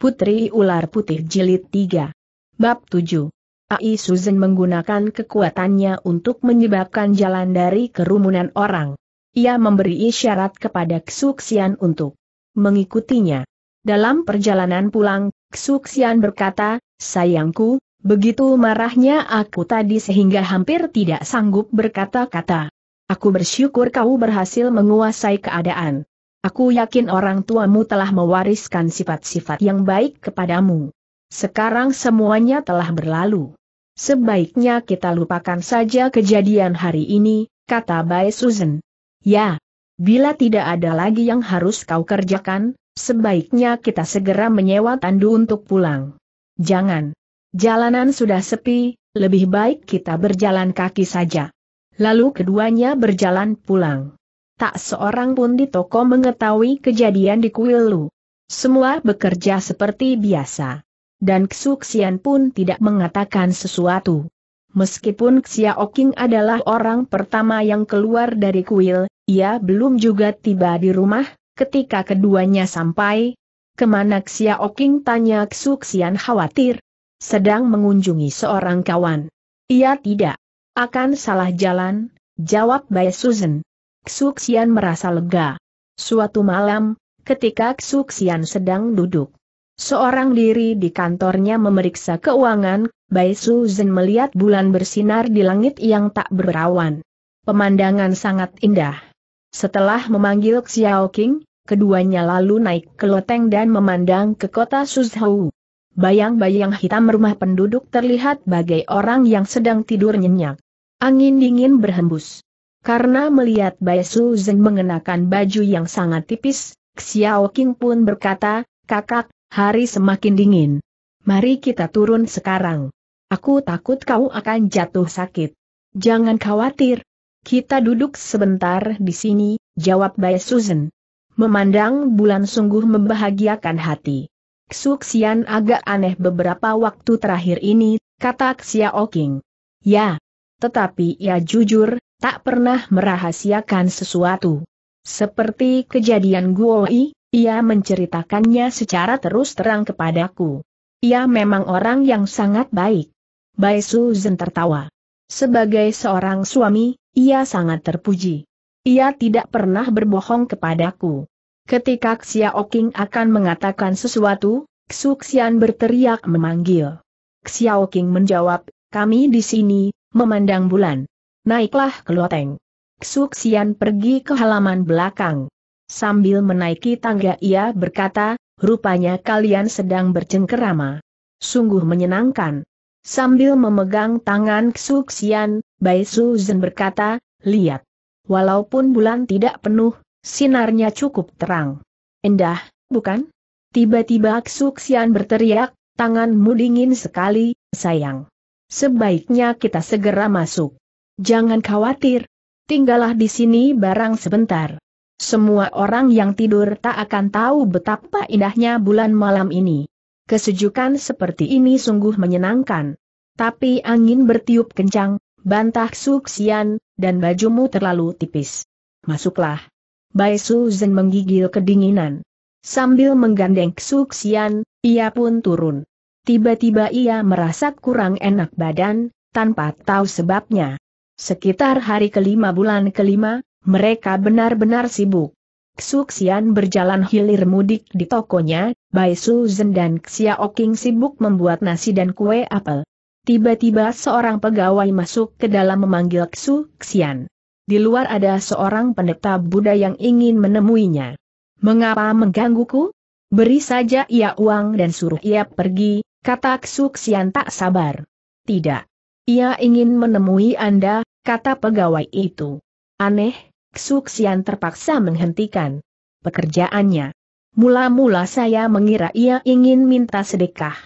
Putri Ular Putih Jilid 3. Bab 7. Ai Susan menggunakan kekuatannya untuk menyebabkan jalan dari kerumunan orang. Ia memberi isyarat kepada Ksuksian untuk mengikutinya. Dalam perjalanan pulang, Ksuksian berkata, Sayangku, begitu marahnya aku tadi sehingga hampir tidak sanggup berkata-kata. Aku bersyukur kau berhasil menguasai keadaan. Aku yakin orang tuamu telah mewariskan sifat-sifat yang baik kepadamu. Sekarang semuanya telah berlalu. Sebaiknya kita lupakan saja kejadian hari ini, kata Bae Susan. Ya, bila tidak ada lagi yang harus kau kerjakan, sebaiknya kita segera menyewa tandu untuk pulang. Jangan. Jalanan sudah sepi, lebih baik kita berjalan kaki saja. Lalu keduanya berjalan pulang. Tak seorang pun di toko mengetahui kejadian di kuil Lu. Semua bekerja seperti biasa. Dan kesuksian pun tidak mengatakan sesuatu. Meskipun Xiao adalah orang pertama yang keluar dari kuil, ia belum juga tiba di rumah, ketika keduanya sampai, kemana Xiao tanya kesuksian khawatir. Sedang mengunjungi seorang kawan. Ia tidak akan salah jalan, jawab Bai Susan. Xuxian merasa lega. Suatu malam, ketika Xuxian sedang duduk seorang diri di kantornya memeriksa keuangan, Bai Suzen melihat bulan bersinar di langit yang tak berawan. Pemandangan sangat indah. Setelah memanggil Xiao King, keduanya lalu naik ke loteng dan memandang ke kota Suzhou. Bayang-bayang hitam rumah penduduk terlihat bagai orang yang sedang tidur nyenyak. Angin dingin berhembus. Karena melihat Bai Su Zeng mengenakan baju yang sangat tipis, Xiao King pun berkata, kakak, hari semakin dingin. Mari kita turun sekarang. Aku takut kau akan jatuh sakit. Jangan khawatir. Kita duduk sebentar di sini, jawab Bai Susan. Memandang bulan sungguh membahagiakan hati. Xuxian agak aneh beberapa waktu terakhir ini, kata Xiao King. Ya. Tetapi ia ya jujur, tak pernah merahasiakan sesuatu. Seperti kejadian Guo Yi, ia menceritakannya secara terus terang kepadaku. Ia memang orang yang sangat baik. Bai Zhen tertawa. Sebagai seorang suami, ia sangat terpuji. Ia tidak pernah berbohong kepadaku. Ketika Xiao Qing akan mengatakan sesuatu, Xu Xian berteriak memanggil. Xiao Qing menjawab, kami di sini, memandang bulan. Naiklah ke loteng. Xuxian pergi ke halaman belakang. Sambil menaiki tangga ia berkata, rupanya kalian sedang bercengkerama. Sungguh menyenangkan. Sambil memegang tangan Xuxian, Bai Suzhen berkata, lihat. Walaupun bulan tidak penuh, sinarnya cukup terang. Indah, bukan? Tiba-tiba Xuxian berteriak, tanganmu dingin sekali, sayang. Sebaiknya kita segera masuk. Jangan khawatir. Tinggallah di sini barang sebentar. Semua orang yang tidur tak akan tahu betapa indahnya bulan malam ini. Kesejukan seperti ini sungguh menyenangkan. Tapi angin bertiup kencang, bantah Suksian, dan bajumu terlalu tipis. Masuklah. Bai Suzen menggigil kedinginan. Sambil menggandeng Suksian, ia pun turun. Tiba-tiba ia merasa kurang enak badan, tanpa tahu sebabnya. Sekitar hari kelima bulan kelima, mereka benar-benar sibuk. Xuxian berjalan hilir mudik di tokonya, Bai Zhen dan Xiaoking sibuk membuat nasi dan kue apel. Tiba-tiba seorang pegawai masuk ke dalam memanggil Xuxian. Di luar ada seorang pendeta Buddha yang ingin menemuinya. Mengapa menggangguku? Beri saja ia uang dan suruh ia pergi, kata Xuxian tak sabar. Tidak. Ia ingin menemui Anda, kata pegawai itu. Aneh, Xuxian terpaksa menghentikan pekerjaannya. Mula-mula saya mengira ia ingin minta sedekah.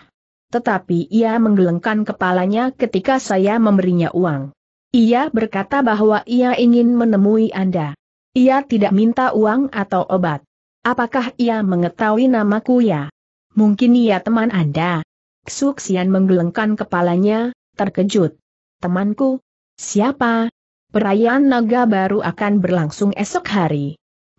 Tetapi ia menggelengkan kepalanya ketika saya memberinya uang. Ia berkata bahwa ia ingin menemui Anda. Ia tidak minta uang atau obat. Apakah ia mengetahui namaku ya? Mungkin ia teman Anda. Xuxian menggelengkan kepalanya, terkejut. Temanku, Siapa? Perayaan naga baru akan berlangsung esok hari.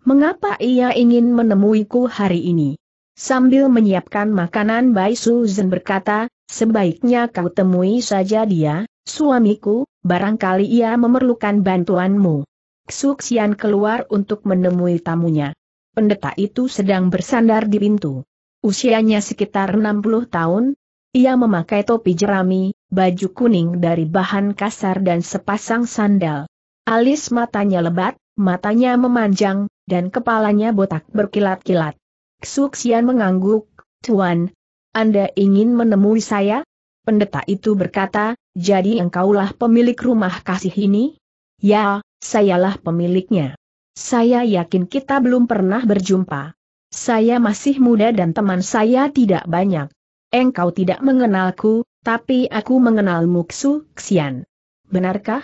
Mengapa ia ingin menemuiku hari ini? Sambil menyiapkan makanan Bai Suzen berkata, sebaiknya kau temui saja dia, suamiku, barangkali ia memerlukan bantuanmu. Xuxian keluar untuk menemui tamunya. Pendeta itu sedang bersandar di pintu. Usianya sekitar 60 tahun. Ia memakai topi jerami, baju kuning dari bahan kasar dan sepasang sandal. Alis matanya lebat, matanya memanjang, dan kepalanya botak berkilat-kilat. Xuxian mengangguk, Tuan, Anda ingin menemui saya? Pendeta itu berkata, jadi engkaulah pemilik rumah kasih ini? Ya, sayalah pemiliknya. Saya yakin kita belum pernah berjumpa. Saya masih muda dan teman saya tidak banyak. Engkau tidak mengenalku, tapi aku mengenal Muksu Xian. Benarkah?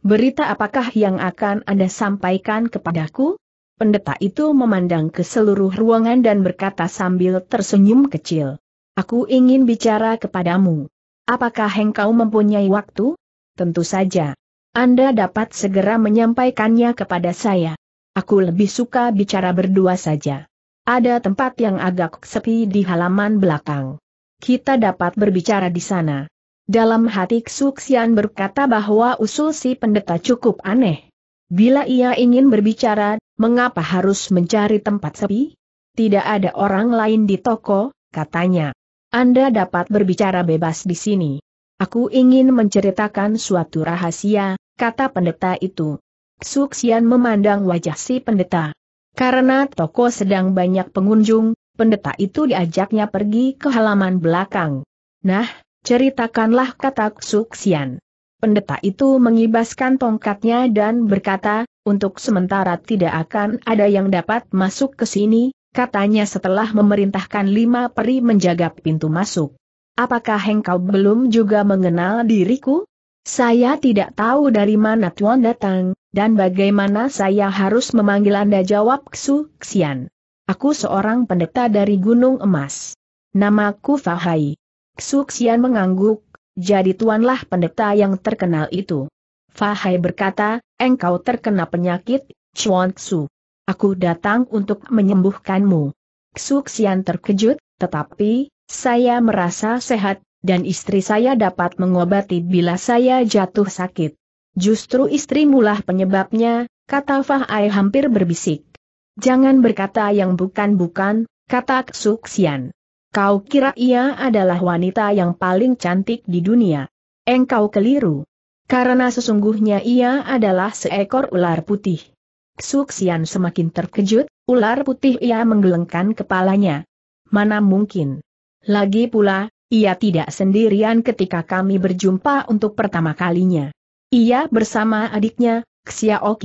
Berita apakah yang akan Anda sampaikan kepadaku? Pendeta itu memandang ke seluruh ruangan dan berkata sambil tersenyum kecil. Aku ingin bicara kepadamu. Apakah engkau mempunyai waktu? Tentu saja. Anda dapat segera menyampaikannya kepada saya. Aku lebih suka bicara berdua saja. Ada tempat yang agak sepi di halaman belakang kita dapat berbicara di sana. Dalam hati Xuxian berkata bahwa usul si pendeta cukup aneh. Bila ia ingin berbicara, mengapa harus mencari tempat sepi? Tidak ada orang lain di toko, katanya. Anda dapat berbicara bebas di sini. Aku ingin menceritakan suatu rahasia, kata pendeta itu. Xuxian memandang wajah si pendeta. Karena toko sedang banyak pengunjung, pendeta itu diajaknya pergi ke halaman belakang. Nah, ceritakanlah kata Suksian. Pendeta itu mengibaskan tongkatnya dan berkata, untuk sementara tidak akan ada yang dapat masuk ke sini, katanya setelah memerintahkan lima peri menjaga pintu masuk. Apakah engkau belum juga mengenal diriku? Saya tidak tahu dari mana Tuan datang, dan bagaimana saya harus memanggil Anda jawab Xu Xian. Aku seorang pendeta dari Gunung Emas. Namaku Fahai. Xuxian mengangguk, jadi tuanlah pendeta yang terkenal itu. Fahai berkata, engkau terkena penyakit, Chuan Xu. Aku datang untuk menyembuhkanmu. Xuxian terkejut, tetapi, saya merasa sehat, dan istri saya dapat mengobati bila saya jatuh sakit. Justru istrimulah penyebabnya, kata Fahai hampir berbisik. Jangan berkata yang bukan-bukan, kata Suksian. Kau kira ia adalah wanita yang paling cantik di dunia. Engkau keliru. Karena sesungguhnya ia adalah seekor ular putih. Suksian semakin terkejut, ular putih ia menggelengkan kepalanya. Mana mungkin. Lagi pula, ia tidak sendirian ketika kami berjumpa untuk pertama kalinya. Ia bersama adiknya, Xiao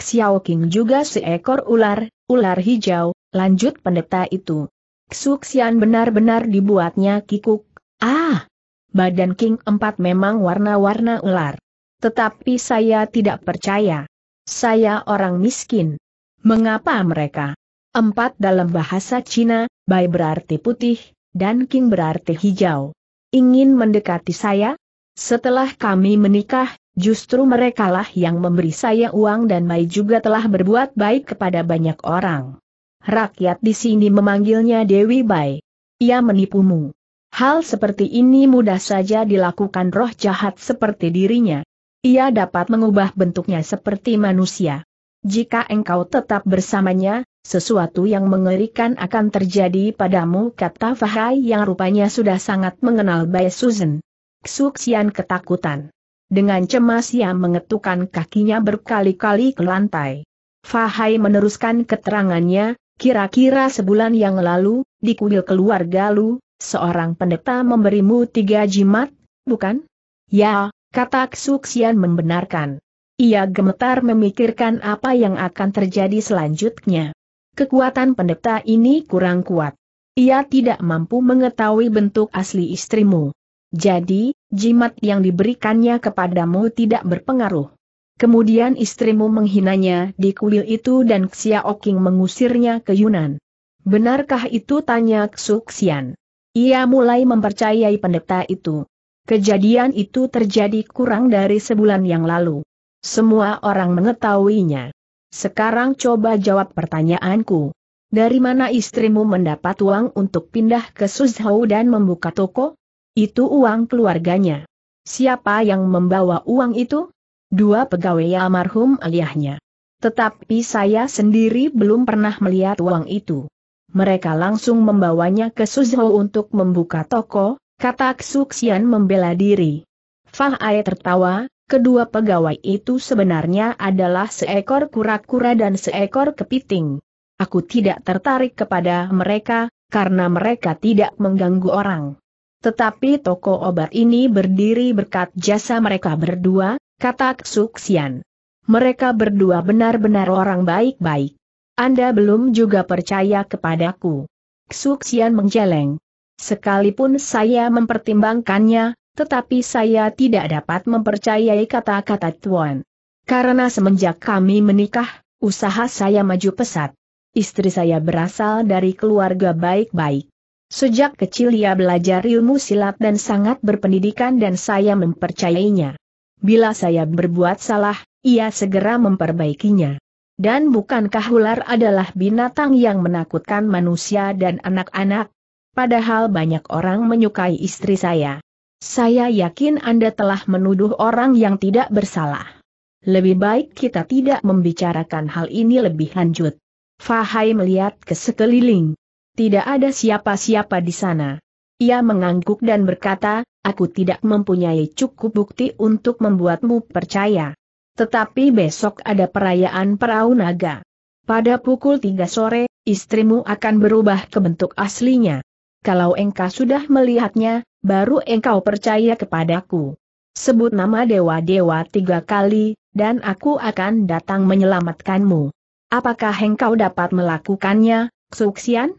Xiao King juga seekor ular, ular hijau, lanjut pendeta itu. Xian benar-benar dibuatnya kikuk. Ah! Badan King empat memang warna-warna ular. Tetapi saya tidak percaya. Saya orang miskin. Mengapa mereka? Empat dalam bahasa Cina, Bai berarti putih, dan King berarti hijau. Ingin mendekati saya? Setelah kami menikah, Justru merekalah yang memberi saya uang dan Mai juga telah berbuat baik kepada banyak orang. Rakyat di sini memanggilnya Dewi Bai. Ia menipumu. Hal seperti ini mudah saja dilakukan roh jahat seperti dirinya. Ia dapat mengubah bentuknya seperti manusia. Jika engkau tetap bersamanya, sesuatu yang mengerikan akan terjadi padamu kata Fahai yang rupanya sudah sangat mengenal Bai Susan. Ksuksian ketakutan. Dengan cemas ia mengetukkan kakinya berkali-kali ke lantai. Fahai meneruskan keterangannya, kira-kira sebulan yang lalu, di kuil keluarga Lu, seorang pendeta memberimu tiga jimat, bukan? Ya, kata Ksuksian membenarkan. Ia gemetar memikirkan apa yang akan terjadi selanjutnya. Kekuatan pendeta ini kurang kuat. Ia tidak mampu mengetahui bentuk asli istrimu. Jadi, jimat yang diberikannya kepadamu tidak berpengaruh. Kemudian istrimu menghinanya di kuil itu dan Xiao mengusirnya ke Yunan. Benarkah itu tanya Xuxian? Ia mulai mempercayai pendeta itu. Kejadian itu terjadi kurang dari sebulan yang lalu. Semua orang mengetahuinya. Sekarang coba jawab pertanyaanku. Dari mana istrimu mendapat uang untuk pindah ke Suzhou dan membuka toko? Itu uang keluarganya. Siapa yang membawa uang itu? Dua pegawai almarhum aliahnya. Tetapi saya sendiri belum pernah melihat uang itu. Mereka langsung membawanya ke Suzhou untuk membuka toko, kata Xuxian membela diri. Ae tertawa, kedua pegawai itu sebenarnya adalah seekor kura-kura dan seekor kepiting. Aku tidak tertarik kepada mereka, karena mereka tidak mengganggu orang. Tetapi toko obat ini berdiri berkat jasa mereka berdua, kata Suksian. Mereka berdua benar-benar orang baik-baik. Anda belum juga percaya kepadaku. Suksian menjeleng. Sekalipun saya mempertimbangkannya, tetapi saya tidak dapat mempercayai kata-kata Tuan. Karena semenjak kami menikah, usaha saya maju pesat. Istri saya berasal dari keluarga baik-baik. Sejak kecil ia belajar ilmu silat dan sangat berpendidikan dan saya mempercayainya. Bila saya berbuat salah, ia segera memperbaikinya. Dan bukankah ular adalah binatang yang menakutkan manusia dan anak-anak? Padahal banyak orang menyukai istri saya. Saya yakin Anda telah menuduh orang yang tidak bersalah. Lebih baik kita tidak membicarakan hal ini lebih lanjut. Fahai melihat ke sekeliling. Tidak ada siapa-siapa di sana. Ia mengangguk dan berkata, aku tidak mempunyai cukup bukti untuk membuatmu percaya. Tetapi besok ada perayaan perahu naga. Pada pukul tiga sore, istrimu akan berubah ke bentuk aslinya. Kalau engkau sudah melihatnya, baru engkau percaya kepadaku. Sebut nama dewa-dewa tiga kali, dan aku akan datang menyelamatkanmu. Apakah engkau dapat melakukannya, Suksian?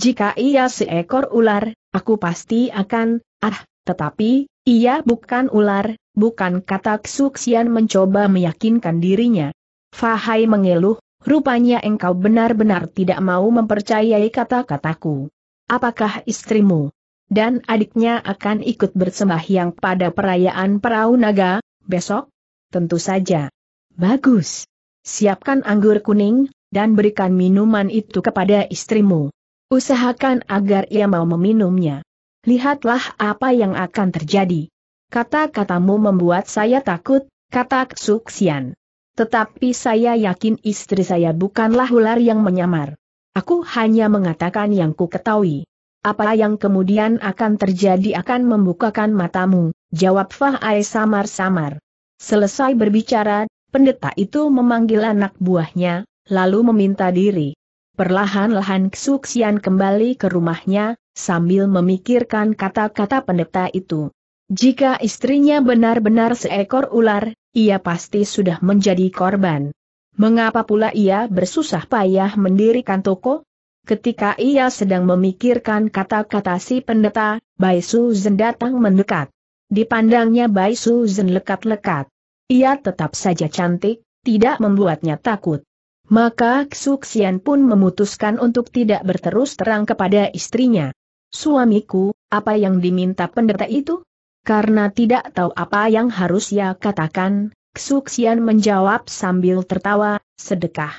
Jika ia seekor ular, aku pasti akan, ah, tetapi, ia bukan ular, bukan kata Xuxian mencoba meyakinkan dirinya. Fahai mengeluh, rupanya engkau benar-benar tidak mau mempercayai kata-kataku. Apakah istrimu dan adiknya akan ikut bersembahyang pada perayaan perahu naga, besok? Tentu saja. Bagus. Siapkan anggur kuning, dan berikan minuman itu kepada istrimu. Usahakan agar ia mau meminumnya. Lihatlah apa yang akan terjadi. Kata-katamu membuat saya takut, kata Suksian. Tetapi saya yakin istri saya bukanlah ular yang menyamar. Aku hanya mengatakan yang ku ketahui. Apa yang kemudian akan terjadi akan membukakan matamu, jawab Fahai samar-samar. Selesai berbicara, pendeta itu memanggil anak buahnya, lalu meminta diri. Perlahan-lahan Kesuksian kembali ke rumahnya, sambil memikirkan kata-kata pendeta itu. Jika istrinya benar-benar seekor ular, ia pasti sudah menjadi korban. Mengapa pula ia bersusah payah mendirikan toko? Ketika ia sedang memikirkan kata-kata si pendeta, Bai Zen datang mendekat. Dipandangnya Bai Zen lekat-lekat. Ia tetap saja cantik, tidak membuatnya takut. Maka Xuxian pun memutuskan untuk tidak berterus terang kepada istrinya. Suamiku, apa yang diminta pendeta itu? Karena tidak tahu apa yang harus ia katakan, Xuxian menjawab sambil tertawa, sedekah.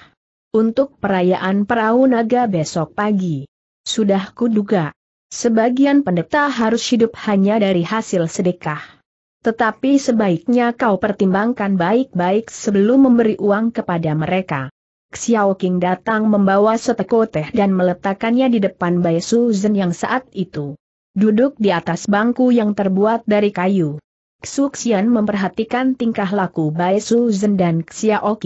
Untuk perayaan perahu naga besok pagi. Sudah kuduga. Sebagian pendeta harus hidup hanya dari hasil sedekah. Tetapi sebaiknya kau pertimbangkan baik-baik sebelum memberi uang kepada mereka. Xiao datang membawa seteko teh dan meletakkannya di depan Bai Suzen yang saat itu duduk di atas bangku yang terbuat dari kayu. Xuxian memperhatikan tingkah laku Bai Suzen dan Xiao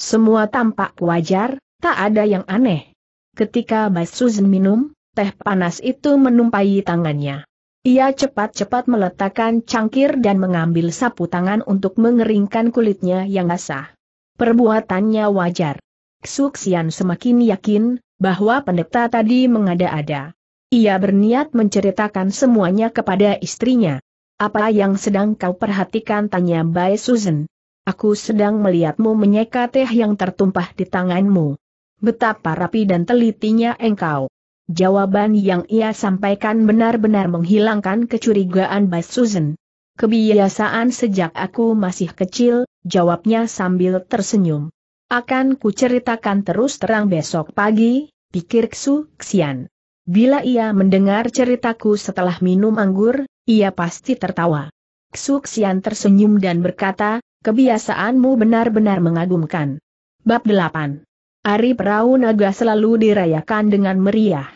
Semua tampak wajar, tak ada yang aneh. Ketika Bai Suzen minum, teh panas itu menumpai tangannya. Ia cepat-cepat meletakkan cangkir dan mengambil sapu tangan untuk mengeringkan kulitnya yang basah. Perbuatannya wajar. Xuxian semakin yakin bahwa pendeta tadi mengada-ada. Ia berniat menceritakan semuanya kepada istrinya. Apa yang sedang kau perhatikan tanya Bai Susan. Aku sedang melihatmu menyeka teh yang tertumpah di tanganmu. Betapa rapi dan telitinya engkau. Jawaban yang ia sampaikan benar-benar menghilangkan kecurigaan Bai Susan. Kebiasaan sejak aku masih kecil, jawabnya sambil tersenyum. Akan kuceritakan terus terang besok pagi, pikir Xu Xian. Bila ia mendengar ceritaku setelah minum anggur, ia pasti tertawa. Xu Xian tersenyum dan berkata, kebiasaanmu benar-benar mengagumkan. Bab 8 Ari Perahu Naga selalu dirayakan dengan meriah.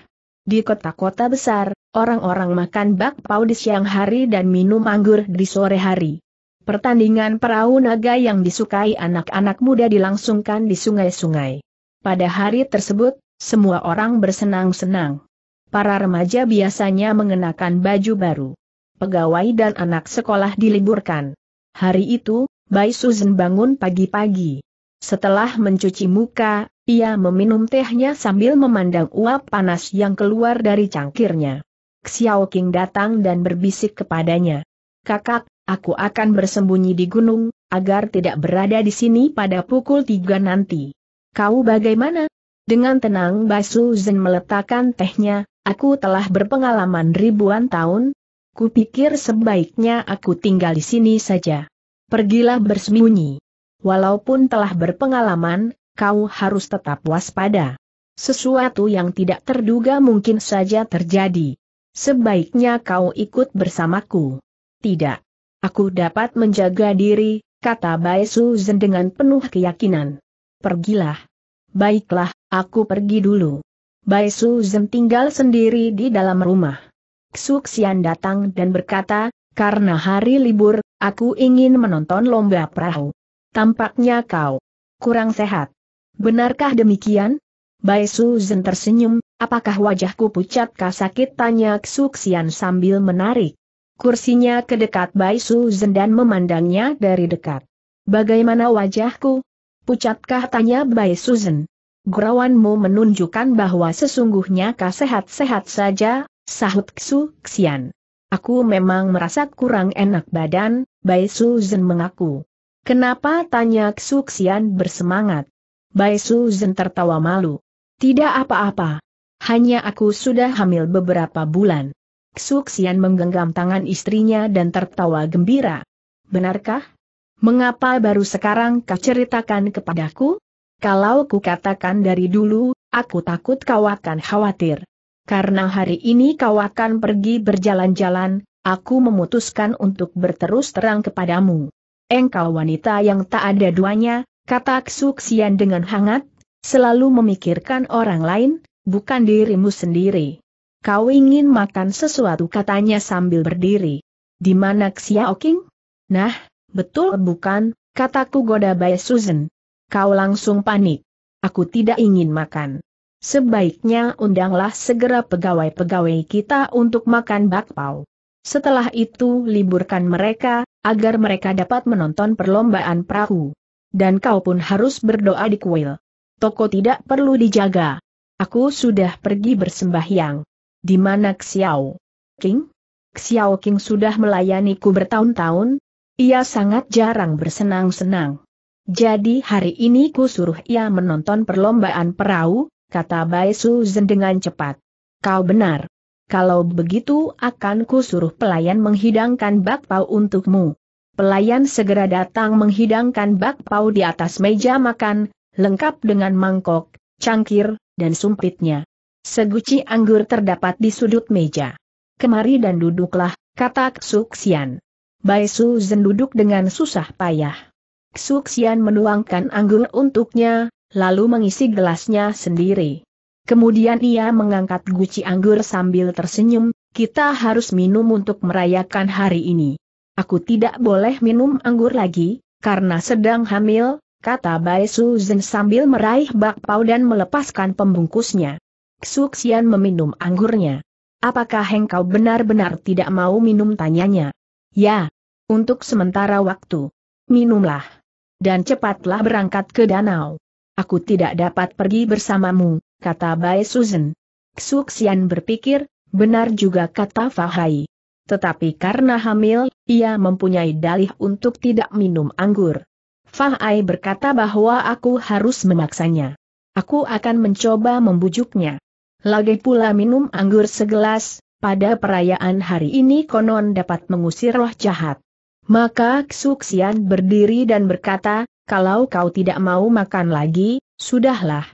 Di kota-kota besar, orang-orang makan bakpao di siang hari dan minum anggur di sore hari. Pertandingan perahu naga yang disukai anak-anak muda dilangsungkan di sungai-sungai. Pada hari tersebut, semua orang bersenang-senang. Para remaja biasanya mengenakan baju baru. Pegawai dan anak sekolah diliburkan. Hari itu, Bai Susan bangun pagi-pagi. Setelah mencuci muka, ia meminum tehnya sambil memandang uap panas yang keluar dari cangkirnya. Xiao King datang dan berbisik kepadanya. Kakak, aku akan bersembunyi di gunung, agar tidak berada di sini pada pukul tiga nanti. Kau bagaimana? Dengan tenang Basu Zen meletakkan tehnya, aku telah berpengalaman ribuan tahun. Kupikir sebaiknya aku tinggal di sini saja. Pergilah bersembunyi. Walaupun telah berpengalaman, kau harus tetap waspada. Sesuatu yang tidak terduga mungkin saja terjadi. Sebaiknya kau ikut bersamaku. Tidak. Aku dapat menjaga diri, kata Bai Suzen dengan penuh keyakinan. Pergilah. Baiklah, aku pergi dulu. Bai Suzen tinggal sendiri di dalam rumah. Xuxian datang dan berkata, karena hari libur, aku ingin menonton lomba perahu. Tampaknya kau kurang sehat. Benarkah demikian? Bai Suzen tersenyum, apakah wajahku pucat kah sakit tanya Xuxian sambil menarik Kursinya ke dekat Bai Suzen dan memandangnya dari dekat. Bagaimana wajahku? Pucatkah tanya Bai Suzen. Gerawanmu menunjukkan bahwa sesungguhnya kau sehat-sehat saja, sahut Ksu Xian. Aku memang merasa kurang enak badan, Bai Suzen mengaku. Kenapa tanya Ksu Xian bersemangat? Bai Suzen tertawa malu. Tidak apa-apa. Hanya aku sudah hamil beberapa bulan. Xuxian menggenggam tangan istrinya dan tertawa gembira. Benarkah? Mengapa baru sekarang kau ceritakan kepadaku? Kalau ku katakan dari dulu, aku takut kau akan khawatir. Karena hari ini kau akan pergi berjalan-jalan, aku memutuskan untuk berterus terang kepadamu. Engkau wanita yang tak ada duanya, kata Xuxian dengan hangat, selalu memikirkan orang lain, bukan dirimu sendiri. Kau ingin makan sesuatu katanya sambil berdiri. Di mana Xiao Nah, betul bukan, kataku goda Bae Susan. Kau langsung panik. Aku tidak ingin makan. Sebaiknya undanglah segera pegawai-pegawai kita untuk makan bakpao. Setelah itu liburkan mereka, agar mereka dapat menonton perlombaan perahu. Dan kau pun harus berdoa di kuil. Toko tidak perlu dijaga. Aku sudah pergi bersembahyang. Di mana Xiao King? Xiao King sudah melayaniku bertahun-tahun. Ia sangat jarang bersenang-senang. Jadi hari ini ku suruh ia menonton perlombaan perahu, kata Bai Suzen dengan cepat. Kau benar. Kalau begitu akan ku suruh pelayan menghidangkan bakpao untukmu. Pelayan segera datang menghidangkan bakpao di atas meja makan, lengkap dengan mangkok, cangkir, dan sumpitnya. Seguci anggur terdapat di sudut meja. Kemari dan duduklah, kata Xuxian. Bai Su Zen duduk dengan susah payah. Xuxian menuangkan anggur untuknya, lalu mengisi gelasnya sendiri. Kemudian ia mengangkat guci anggur sambil tersenyum, kita harus minum untuk merayakan hari ini. Aku tidak boleh minum anggur lagi, karena sedang hamil, kata Bai Zen sambil meraih bakpao dan melepaskan pembungkusnya. Xuxian meminum anggurnya. Apakah engkau benar-benar tidak mau minum tanyanya? Ya. Untuk sementara waktu. Minumlah. Dan cepatlah berangkat ke danau. Aku tidak dapat pergi bersamamu, kata Bai Susan. Xuxian berpikir, benar juga kata Fahai. Tetapi karena hamil, ia mempunyai dalih untuk tidak minum anggur. Fahai berkata bahwa aku harus memaksanya. Aku akan mencoba membujuknya. Lagi pula minum anggur segelas, pada perayaan hari ini konon dapat mengusir roh jahat. Maka Ksuksian berdiri dan berkata, kalau kau tidak mau makan lagi, sudahlah.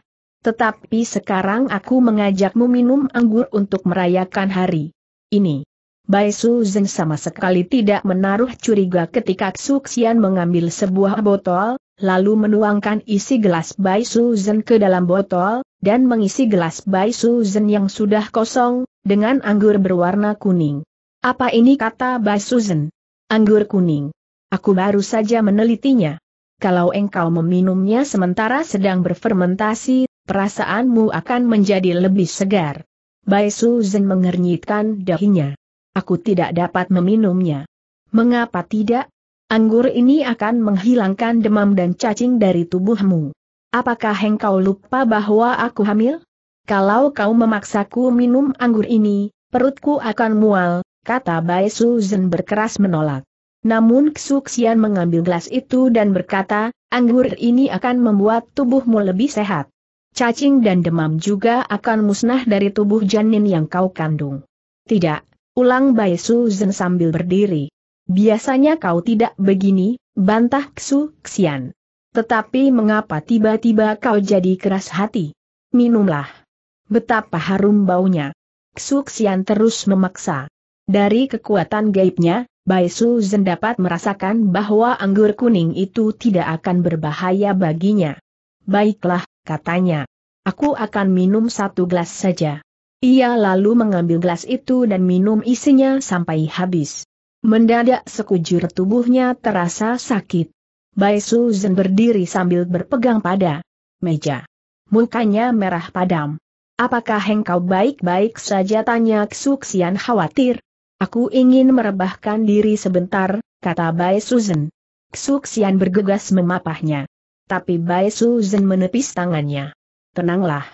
Tetapi sekarang aku mengajakmu minum anggur untuk merayakan hari ini. Bai Su Zeng sama sekali tidak menaruh curiga ketika Ksuksian mengambil sebuah botol, lalu menuangkan isi gelas Bai Su Zeng ke dalam botol, dan mengisi gelas Bai Susan yang sudah kosong, dengan anggur berwarna kuning. Apa ini kata Bai Susan? Anggur kuning. Aku baru saja menelitinya. Kalau engkau meminumnya sementara sedang berfermentasi, perasaanmu akan menjadi lebih segar. Bai Susan mengernyitkan dahinya. Aku tidak dapat meminumnya. Mengapa tidak? Anggur ini akan menghilangkan demam dan cacing dari tubuhmu. Apakah engkau lupa bahwa aku hamil? Kalau kau memaksaku minum anggur ini, perutku akan mual, kata Bai Susan berkeras menolak. Namun Kesuksian mengambil gelas itu dan berkata, anggur ini akan membuat tubuhmu lebih sehat. Cacing dan demam juga akan musnah dari tubuh janin yang kau kandung. Tidak, ulang Bai Susan sambil berdiri. Biasanya kau tidak begini, bantah Kesuksian. Tetapi mengapa tiba-tiba kau jadi keras hati? Minumlah. Betapa harum baunya. Xuxian terus memaksa. Dari kekuatan gaibnya, Bai Suzhen dapat merasakan bahwa anggur kuning itu tidak akan berbahaya baginya. Baiklah, katanya. Aku akan minum satu gelas saja. Ia lalu mengambil gelas itu dan minum isinya sampai habis. Mendadak sekujur tubuhnya terasa sakit. Bai Susan berdiri sambil berpegang pada meja. Mukanya merah padam. Apakah engkau baik-baik saja tanya Xuxian khawatir? Aku ingin merebahkan diri sebentar, kata Bai Susan. Xuxian bergegas memapahnya. Tapi Bai Susan menepis tangannya. Tenanglah.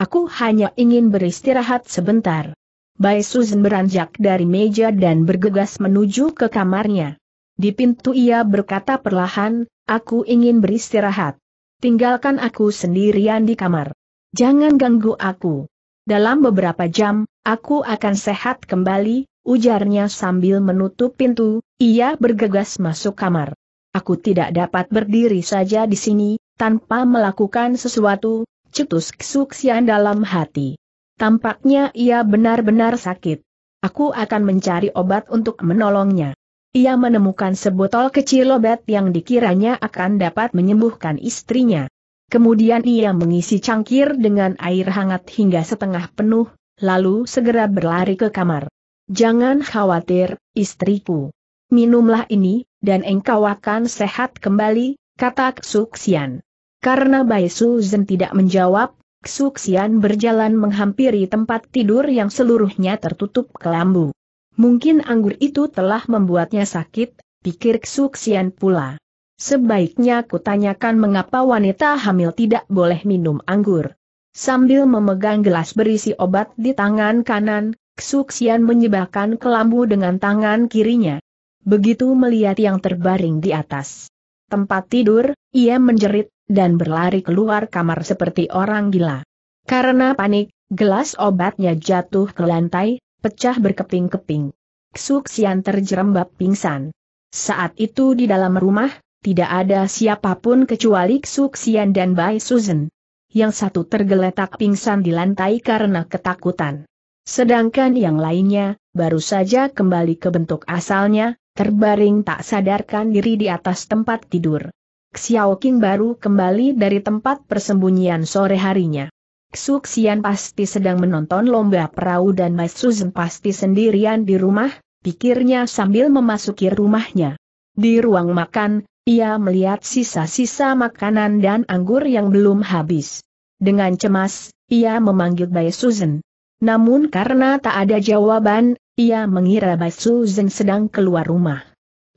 Aku hanya ingin beristirahat sebentar. Bai Susan beranjak dari meja dan bergegas menuju ke kamarnya. Di pintu ia berkata perlahan, aku ingin beristirahat. Tinggalkan aku sendirian di kamar. Jangan ganggu aku. Dalam beberapa jam, aku akan sehat kembali, ujarnya sambil menutup pintu, ia bergegas masuk kamar. Aku tidak dapat berdiri saja di sini, tanpa melakukan sesuatu, cetus kesuksian dalam hati. Tampaknya ia benar-benar sakit. Aku akan mencari obat untuk menolongnya ia menemukan sebotol kecil obat yang dikiranya akan dapat menyembuhkan istrinya. Kemudian ia mengisi cangkir dengan air hangat hingga setengah penuh, lalu segera berlari ke kamar. Jangan khawatir, istriku. Minumlah ini, dan engkau akan sehat kembali, kata Ksuksian. Karena Bai Suzen tidak menjawab, Ksuksian berjalan menghampiri tempat tidur yang seluruhnya tertutup kelambu. Mungkin anggur itu telah membuatnya sakit, pikir Xuxian pula. Sebaiknya kutanyakan mengapa wanita hamil tidak boleh minum anggur. Sambil memegang gelas berisi obat di tangan kanan, Xuxian menyebarkan kelambu dengan tangan kirinya. Begitu melihat yang terbaring di atas tempat tidur, ia menjerit, dan berlari keluar kamar seperti orang gila. Karena panik, gelas obatnya jatuh ke lantai, pecah berkeping-keping. Xuxian terjerembab pingsan. Saat itu di dalam rumah, tidak ada siapapun kecuali Xuxian dan Bai Susan. Yang satu tergeletak pingsan di lantai karena ketakutan. Sedangkan yang lainnya, baru saja kembali ke bentuk asalnya, terbaring tak sadarkan diri di atas tempat tidur. Xiao Qing baru kembali dari tempat persembunyian sore harinya. Xuxian pasti sedang menonton lomba perahu dan Mas Suzen pasti sendirian di rumah, pikirnya sambil memasuki rumahnya. Di ruang makan, ia melihat sisa-sisa makanan dan anggur yang belum habis. Dengan cemas, ia memanggil Bai Suzen. Namun karena tak ada jawaban, ia mengira Bai Suzen sedang keluar rumah.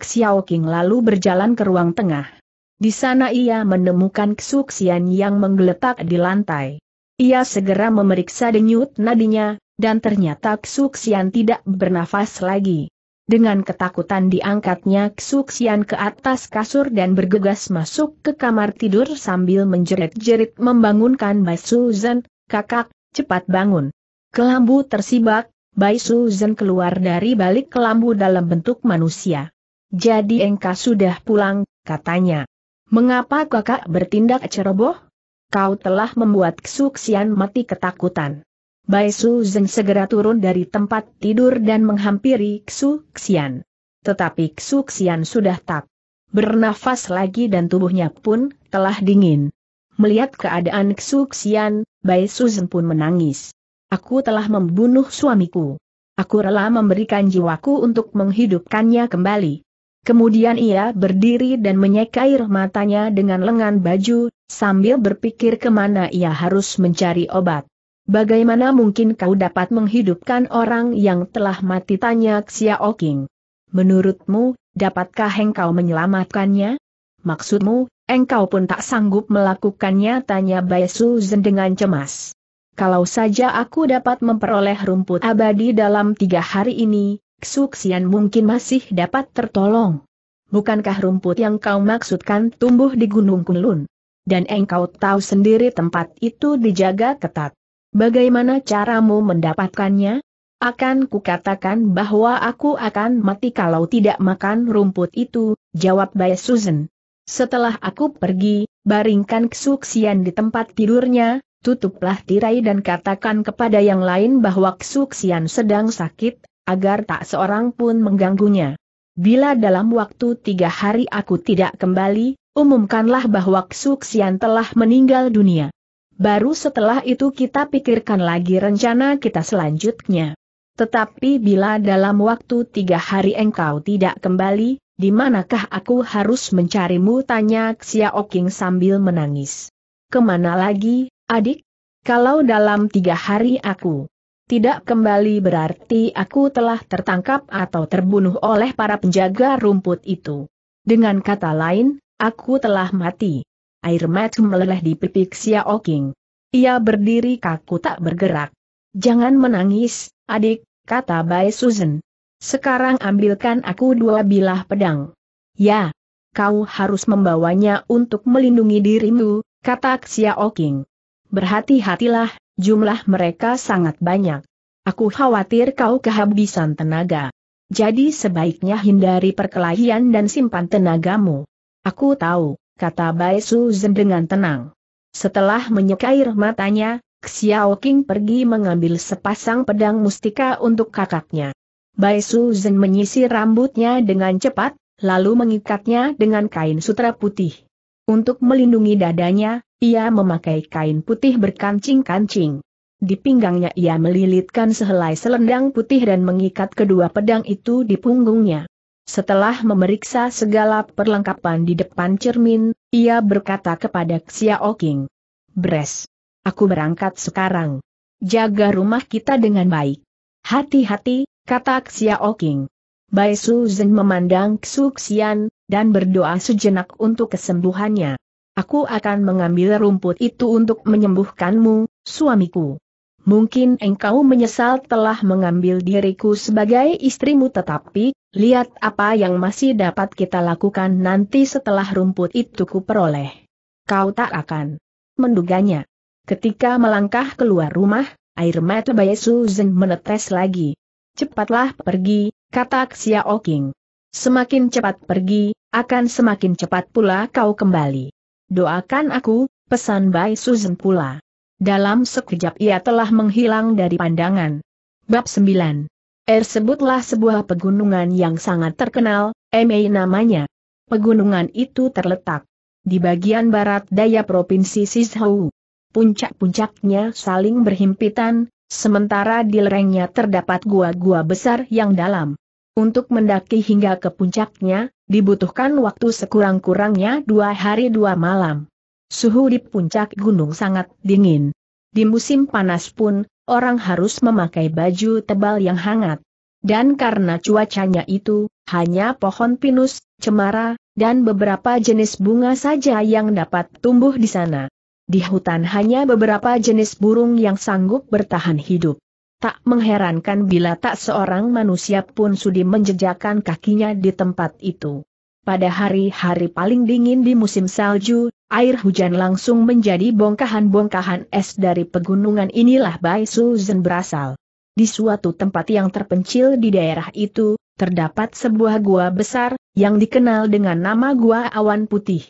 Xiao Qing lalu berjalan ke ruang tengah. Di sana ia menemukan Xuxian yang menggeletak di lantai. Ia segera memeriksa denyut nadinya, dan ternyata Ksuksian tidak bernafas lagi. Dengan ketakutan diangkatnya Ksuksian ke atas kasur dan bergegas masuk ke kamar tidur sambil menjerit-jerit membangunkan Bai Susan, kakak, cepat bangun. Kelambu tersibak, Bai Susan keluar dari balik kelambu dalam bentuk manusia. Jadi engkau sudah pulang, katanya. Mengapa kakak bertindak ceroboh? kau telah membuat Xuxian mati ketakutan. Bai Su Zeng segera turun dari tempat tidur dan menghampiri Xuxian. Tetapi Xuxian sudah tak bernafas lagi dan tubuhnya pun telah dingin. Melihat keadaan Xuxian, Bai Su Zeng pun menangis. Aku telah membunuh suamiku. Aku rela memberikan jiwaku untuk menghidupkannya kembali. Kemudian ia berdiri dan menyeka air matanya dengan lengan baju, sambil berpikir kemana ia harus mencari obat. Bagaimana mungkin kau dapat menghidupkan orang yang telah mati tanya Xiao Qing. Menurutmu, dapatkah engkau menyelamatkannya? Maksudmu, engkau pun tak sanggup melakukannya tanya Bai Suzhen dengan cemas. Kalau saja aku dapat memperoleh rumput abadi dalam tiga hari ini, Xian mungkin masih dapat tertolong. Bukankah rumput yang kau maksudkan tumbuh di Gunung Kunlun? dan engkau tahu sendiri tempat itu dijaga ketat. Bagaimana caramu mendapatkannya? Akan kukatakan bahwa aku akan mati kalau tidak makan rumput itu, jawab Bai Susan. Setelah aku pergi, baringkan kesuksian di tempat tidurnya, tutuplah tirai dan katakan kepada yang lain bahwa kesuksian sedang sakit, agar tak seorang pun mengganggunya. Bila dalam waktu tiga hari aku tidak kembali, Umumkanlah bahwa Xuxian telah meninggal dunia. Baru setelah itu kita pikirkan lagi rencana kita selanjutnya. Tetapi bila dalam waktu tiga hari engkau tidak kembali, di manakah aku harus mencarimu? Tanya Xiao Qing sambil menangis. Kemana lagi, adik? Kalau dalam tiga hari aku tidak kembali berarti aku telah tertangkap atau terbunuh oleh para penjaga rumput itu. Dengan kata lain, Aku telah mati. Air mata meleleh di pipi Xiao Qing. Ia berdiri kaku tak bergerak. Jangan menangis, adik, kata Bai Susan. Sekarang ambilkan aku dua bilah pedang. Ya, kau harus membawanya untuk melindungi dirimu, kata Xiao Qing. Berhati-hatilah, jumlah mereka sangat banyak. Aku khawatir kau kehabisan tenaga. Jadi sebaiknya hindari perkelahian dan simpan tenagamu. Aku tahu, kata Bai Suzhen dengan tenang. Setelah menyekair matanya, Xiao King pergi mengambil sepasang pedang mustika untuk kakaknya. Bai Suzhen menyisir rambutnya dengan cepat, lalu mengikatnya dengan kain sutra putih. Untuk melindungi dadanya, ia memakai kain putih berkancing-kancing. Di pinggangnya ia melilitkan sehelai selendang putih dan mengikat kedua pedang itu di punggungnya. Setelah memeriksa segala perlengkapan di depan cermin, ia berkata kepada Xiao King. Bres. Aku berangkat sekarang. Jaga rumah kita dengan baik. Hati-hati, kata Xiao King. Bai Su Zhen memandang Xu Xian, dan berdoa sejenak untuk kesembuhannya. Aku akan mengambil rumput itu untuk menyembuhkanmu, suamiku. Mungkin engkau menyesal telah mengambil diriku sebagai istrimu tetapi, lihat apa yang masih dapat kita lakukan nanti setelah rumput itu kuperoleh. Kau tak akan menduganya. Ketika melangkah keluar rumah, air mata Bayi Susan menetes lagi. Cepatlah pergi, kata Xiao Qing. Semakin cepat pergi, akan semakin cepat pula kau kembali. Doakan aku, pesan Bae Susan pula. Dalam sekejap ia telah menghilang dari pandangan. Bab 9 Er sebutlah sebuah pegunungan yang sangat terkenal, Emei namanya. Pegunungan itu terletak di bagian barat daya Provinsi Sizhou. Puncak-puncaknya saling berhimpitan, sementara di lerengnya terdapat gua-gua besar yang dalam. Untuk mendaki hingga ke puncaknya, dibutuhkan waktu sekurang-kurangnya dua hari dua malam. Suhu di puncak gunung sangat dingin. Di musim panas pun, orang harus memakai baju tebal yang hangat. Dan karena cuacanya itu, hanya pohon pinus, cemara, dan beberapa jenis bunga saja yang dapat tumbuh di sana. Di hutan hanya beberapa jenis burung yang sanggup bertahan hidup. Tak mengherankan bila tak seorang manusia pun sudi menjejakkan kakinya di tempat itu pada hari-hari paling dingin di musim salju, air hujan langsung menjadi bongkahan-bongkahan es dari pegunungan inilah Bai Suzen berasal. Di suatu tempat yang terpencil di daerah itu, terdapat sebuah gua besar, yang dikenal dengan nama Gua Awan Putih.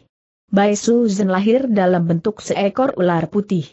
Bai Suzen lahir dalam bentuk seekor ular putih.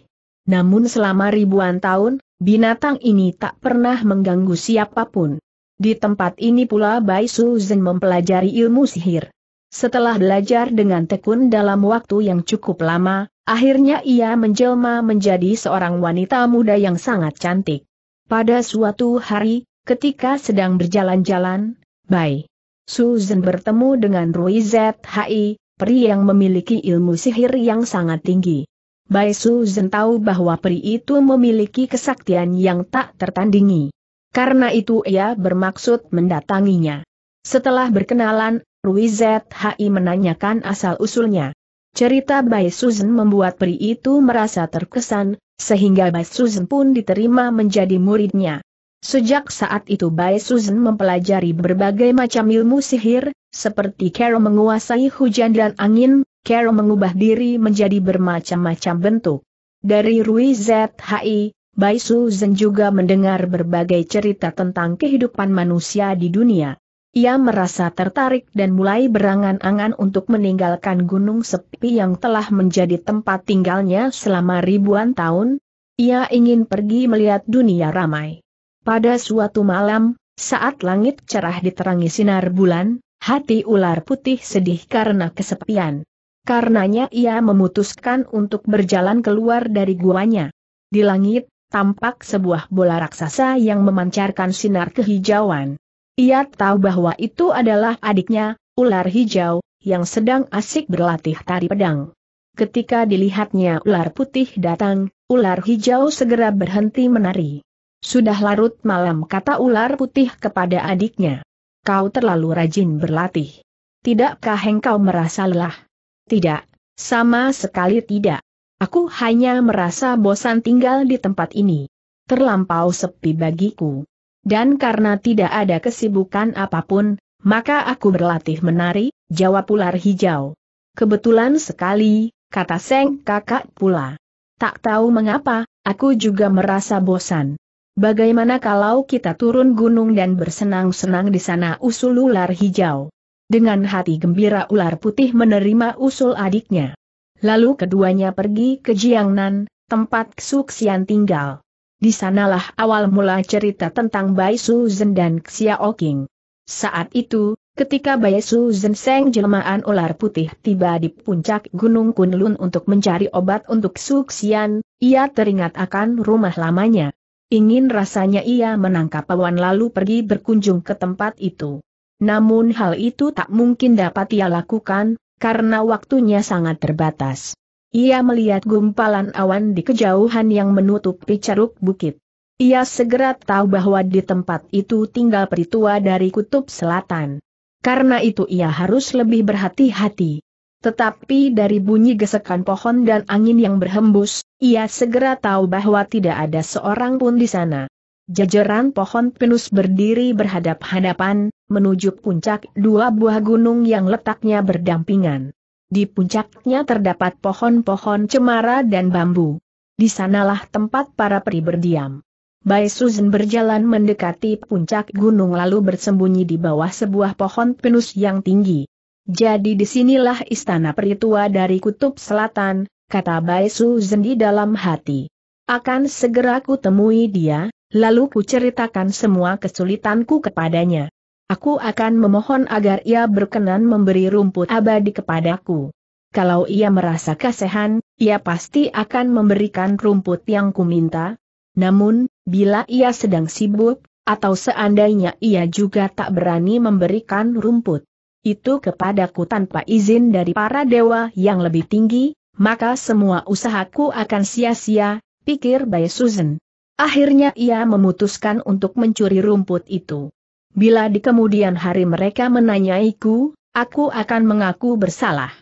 Namun selama ribuan tahun, binatang ini tak pernah mengganggu siapapun. Di tempat ini pula Bai Suzhen mempelajari ilmu sihir. Setelah belajar dengan tekun dalam waktu yang cukup lama, akhirnya ia menjelma menjadi seorang wanita muda yang sangat cantik. Pada suatu hari, ketika sedang berjalan-jalan, Bai Suzhen bertemu dengan Rui Zhai, peri yang memiliki ilmu sihir yang sangat tinggi. Bai Suzhen tahu bahwa peri itu memiliki kesaktian yang tak tertandingi. Karena itu ia bermaksud mendatanginya. Setelah berkenalan, Rui ZHI menanyakan asal-usulnya. Cerita Bai Susan membuat peri itu merasa terkesan, sehingga Bai Susan pun diterima menjadi muridnya. Sejak saat itu Bai Susan mempelajari berbagai macam ilmu sihir, seperti Carol menguasai hujan dan angin, Carol mengubah diri menjadi bermacam-macam bentuk. Dari Rui ZHI, Bai Su Zhen juga mendengar berbagai cerita tentang kehidupan manusia di dunia. Ia merasa tertarik dan mulai berangan-angan untuk meninggalkan gunung sepi yang telah menjadi tempat tinggalnya selama ribuan tahun. Ia ingin pergi melihat dunia ramai. Pada suatu malam, saat langit cerah diterangi sinar bulan, hati ular putih sedih karena kesepian. Karenanya ia memutuskan untuk berjalan keluar dari guanya. Di langit, tampak sebuah bola raksasa yang memancarkan sinar kehijauan. Ia tahu bahwa itu adalah adiknya, ular hijau, yang sedang asik berlatih tari pedang. Ketika dilihatnya ular putih datang, ular hijau segera berhenti menari. Sudah larut malam kata ular putih kepada adiknya. Kau terlalu rajin berlatih. Tidakkah engkau merasa lelah? Tidak, sama sekali tidak. Aku hanya merasa bosan tinggal di tempat ini. Terlampau sepi bagiku. Dan karena tidak ada kesibukan apapun, maka aku berlatih menari, jawab ular hijau. Kebetulan sekali, kata Seng kakak pula. Tak tahu mengapa, aku juga merasa bosan. Bagaimana kalau kita turun gunung dan bersenang-senang di sana usul ular hijau. Dengan hati gembira ular putih menerima usul adiknya. Lalu keduanya pergi ke Jiangnan, tempat Xian tinggal. Di sanalah awal mula cerita tentang Bai Su Zhen dan Xiao Qing. Saat itu, ketika Bai Su Zhen Seng jelmaan ular putih tiba di puncak Gunung Kunlun untuk mencari obat untuk Xian, ia teringat akan rumah lamanya. Ingin rasanya ia menangkap pawan lalu pergi berkunjung ke tempat itu. Namun hal itu tak mungkin dapat ia lakukan, karena waktunya sangat terbatas. Ia melihat gumpalan awan di kejauhan yang menutupi ceruk bukit. Ia segera tahu bahwa di tempat itu tinggal peritua dari kutub selatan. Karena itu ia harus lebih berhati-hati. Tetapi dari bunyi gesekan pohon dan angin yang berhembus, ia segera tahu bahwa tidak ada seorang pun di sana. Jajaran pohon pinus berdiri berhadap-hadapan, menuju puncak dua buah gunung yang letaknya berdampingan. Di puncaknya terdapat pohon-pohon cemara dan bambu. Di sanalah tempat para peri berdiam. Bai Suzen berjalan mendekati puncak gunung lalu bersembunyi di bawah sebuah pohon pinus yang tinggi. Jadi disinilah istana peri tua dari kutub selatan, kata Bai Suzen di dalam hati. Akan segera ku temui dia, Lalu kuceritakan semua kesulitanku kepadanya. Aku akan memohon agar ia berkenan memberi rumput abadi kepadaku. Kalau ia merasa kasihan, ia pasti akan memberikan rumput yang kuminta. Namun, bila ia sedang sibuk, atau seandainya ia juga tak berani memberikan rumput itu kepadaku tanpa izin dari para dewa yang lebih tinggi, maka semua usahaku akan sia-sia, pikir Bay Susan. Akhirnya ia memutuskan untuk mencuri rumput itu. Bila di kemudian hari mereka menanyaiku, aku akan mengaku bersalah.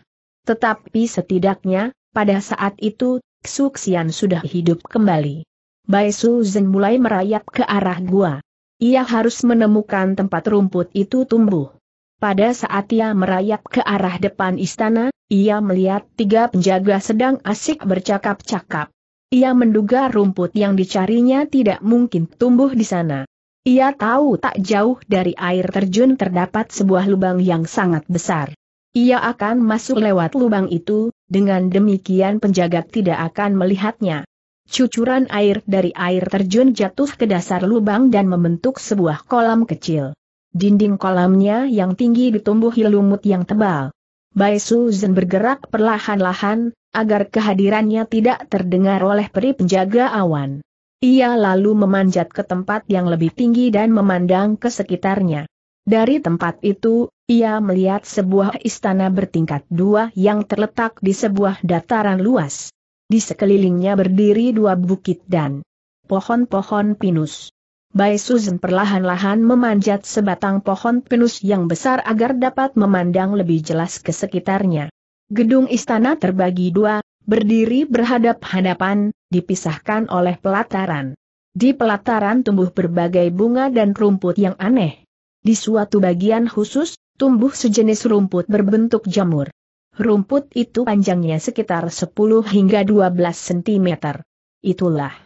Tetapi setidaknya, pada saat itu, Xuxian sudah hidup kembali. Bai Su Zhen mulai merayap ke arah gua. Ia harus menemukan tempat rumput itu tumbuh. Pada saat ia merayap ke arah depan istana, ia melihat tiga penjaga sedang asik bercakap-cakap. Ia menduga rumput yang dicarinya tidak mungkin tumbuh di sana. Ia tahu tak jauh dari air terjun terdapat sebuah lubang yang sangat besar. Ia akan masuk lewat lubang itu, dengan demikian penjaga tidak akan melihatnya. Cucuran air dari air terjun jatuh ke dasar lubang dan membentuk sebuah kolam kecil. Dinding kolamnya yang tinggi ditumbuhi lumut yang tebal. Bai Susan bergerak perlahan-lahan, agar kehadirannya tidak terdengar oleh peri penjaga awan. Ia lalu memanjat ke tempat yang lebih tinggi dan memandang ke sekitarnya. Dari tempat itu, ia melihat sebuah istana bertingkat dua yang terletak di sebuah dataran luas. Di sekelilingnya berdiri dua bukit dan pohon-pohon pinus. Bai Susan perlahan-lahan memanjat sebatang pohon pinus yang besar agar dapat memandang lebih jelas ke sekitarnya. Gedung istana terbagi dua, berdiri berhadap-hadapan, dipisahkan oleh pelataran. Di pelataran tumbuh berbagai bunga dan rumput yang aneh. Di suatu bagian khusus, tumbuh sejenis rumput berbentuk jamur. Rumput itu panjangnya sekitar 10 hingga 12 cm. Itulah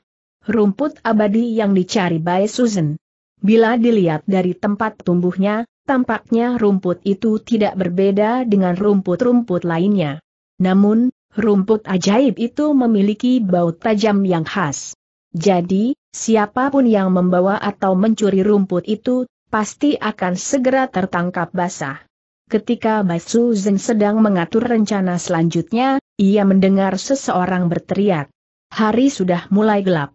rumput abadi yang dicari Bae Susan. Bila dilihat dari tempat tumbuhnya, tampaknya rumput itu tidak berbeda dengan rumput-rumput lainnya. Namun, rumput ajaib itu memiliki bau tajam yang khas. Jadi, siapapun yang membawa atau mencuri rumput itu, pasti akan segera tertangkap basah. Ketika Bai Susan sedang mengatur rencana selanjutnya, ia mendengar seseorang berteriak. Hari sudah mulai gelap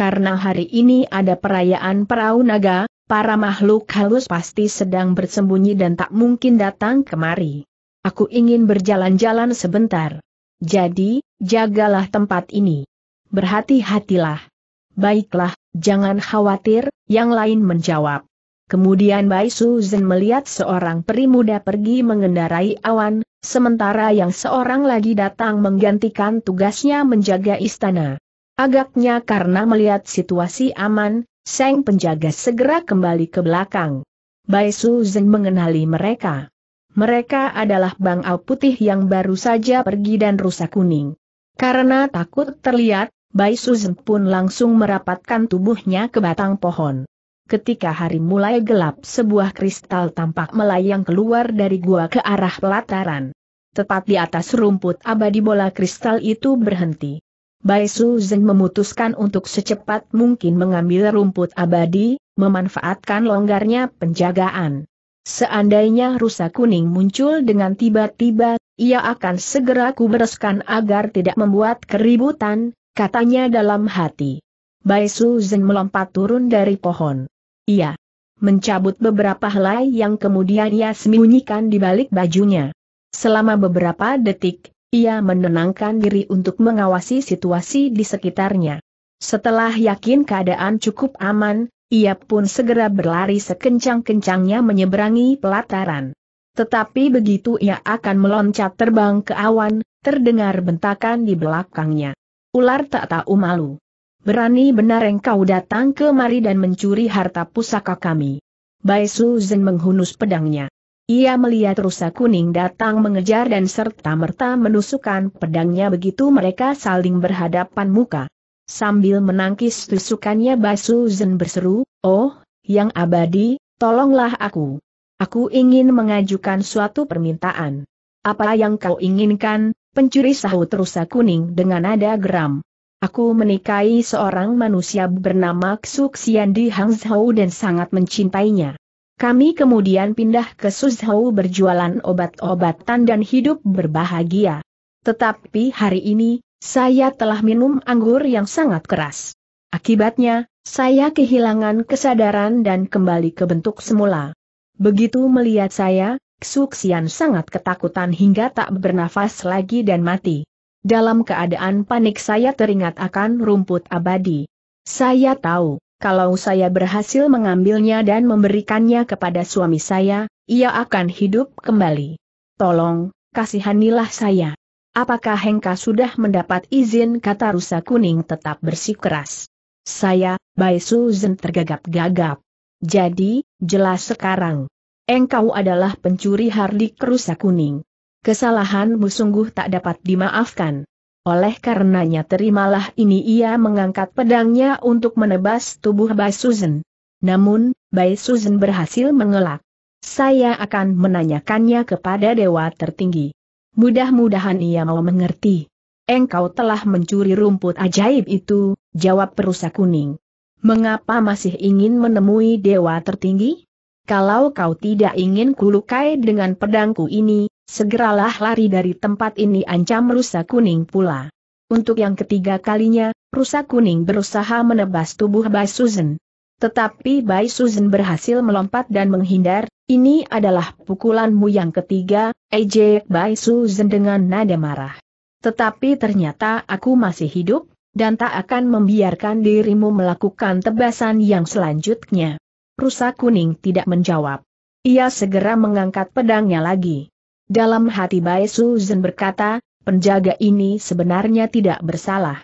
karena hari ini ada perayaan perahu naga, para makhluk halus pasti sedang bersembunyi dan tak mungkin datang kemari. Aku ingin berjalan-jalan sebentar. Jadi, jagalah tempat ini. Berhati-hatilah. Baiklah, jangan khawatir, yang lain menjawab. Kemudian Bai Suzen melihat seorang peri muda pergi mengendarai awan, sementara yang seorang lagi datang menggantikan tugasnya menjaga istana. Agaknya karena melihat situasi aman, Seng penjaga segera kembali ke belakang. Bai Su Zeng mengenali mereka. Mereka adalah Bang Au Putih yang baru saja pergi dan rusak kuning. Karena takut terlihat, Bai Su Zeng pun langsung merapatkan tubuhnya ke batang pohon. Ketika hari mulai gelap sebuah kristal tampak melayang keluar dari gua ke arah pelataran. Tepat di atas rumput abadi bola kristal itu berhenti. Bai Suzhen memutuskan untuk secepat mungkin mengambil rumput abadi, memanfaatkan longgarnya penjagaan. Seandainya rusa kuning muncul dengan tiba-tiba, ia akan segera kubereskan agar tidak membuat keributan, katanya dalam hati. Bai Suzhen melompat turun dari pohon. Ia mencabut beberapa helai yang kemudian ia sembunyikan di balik bajunya. Selama beberapa detik, ia menenangkan diri untuk mengawasi situasi di sekitarnya. Setelah yakin keadaan cukup aman, ia pun segera berlari sekencang-kencangnya menyeberangi pelataran. Tetapi begitu ia akan meloncat terbang ke awan, terdengar bentakan di belakangnya. Ular tak tahu malu. Berani benar engkau datang kemari dan mencuri harta pusaka kami. Bai Su menghunus pedangnya. Ia melihat rusa kuning datang mengejar dan serta-merta menusukkan pedangnya begitu mereka saling berhadapan muka. Sambil menangkis tusukannya Basu Zen berseru, Oh, yang abadi, tolonglah aku. Aku ingin mengajukan suatu permintaan. Apa yang kau inginkan, pencuri sahut rusa kuning dengan nada geram. Aku menikahi seorang manusia bernama Xian di Hangzhou dan sangat mencintainya. Kami kemudian pindah ke Suzhou berjualan obat-obatan dan hidup berbahagia. Tetapi hari ini, saya telah minum anggur yang sangat keras. Akibatnya, saya kehilangan kesadaran dan kembali ke bentuk semula. Begitu melihat saya, Xuxian sangat ketakutan hingga tak bernafas lagi dan mati. Dalam keadaan panik saya teringat akan rumput abadi. Saya tahu, kalau saya berhasil mengambilnya dan memberikannya kepada suami saya, ia akan hidup kembali. Tolong, kasihanilah saya. Apakah Hengka sudah mendapat izin kata rusa kuning tetap bersikeras? Saya, Bai Suzen tergagap-gagap. Jadi, jelas sekarang. Engkau adalah pencuri hardik rusa kuning. Kesalahanmu sungguh tak dapat dimaafkan. Oleh karenanya terimalah ini ia mengangkat pedangnya untuk menebas tubuh Bai Susan. Namun, Bai Susan berhasil mengelak. Saya akan menanyakannya kepada dewa tertinggi. Mudah-mudahan ia mau mengerti. Engkau telah mencuri rumput ajaib itu, jawab perusa kuning. Mengapa masih ingin menemui dewa tertinggi? kalau kau tidak ingin kulukai dengan pedangku ini, segeralah lari dari tempat ini ancam rusa kuning pula. Untuk yang ketiga kalinya, rusa kuning berusaha menebas tubuh Bai Susan. Tetapi Bai Susan berhasil melompat dan menghindar, ini adalah pukulanmu yang ketiga, ej Bai Susan dengan nada marah. Tetapi ternyata aku masih hidup, dan tak akan membiarkan dirimu melakukan tebasan yang selanjutnya. Rusa kuning tidak menjawab. Ia segera mengangkat pedangnya lagi. Dalam hati Bai Suzen berkata, penjaga ini sebenarnya tidak bersalah.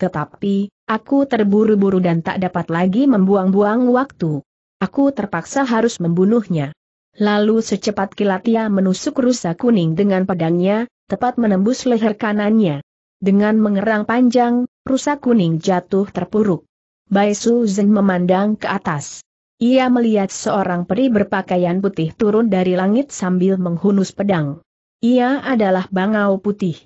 Tetapi, aku terburu-buru dan tak dapat lagi membuang-buang waktu. Aku terpaksa harus membunuhnya. Lalu secepat kilat ia menusuk rusa kuning dengan pedangnya, tepat menembus leher kanannya. Dengan mengerang panjang, rusa kuning jatuh terpuruk. Bai Su memandang ke atas. Ia melihat seorang peri berpakaian putih turun dari langit sambil menghunus pedang. Ia adalah bangau putih.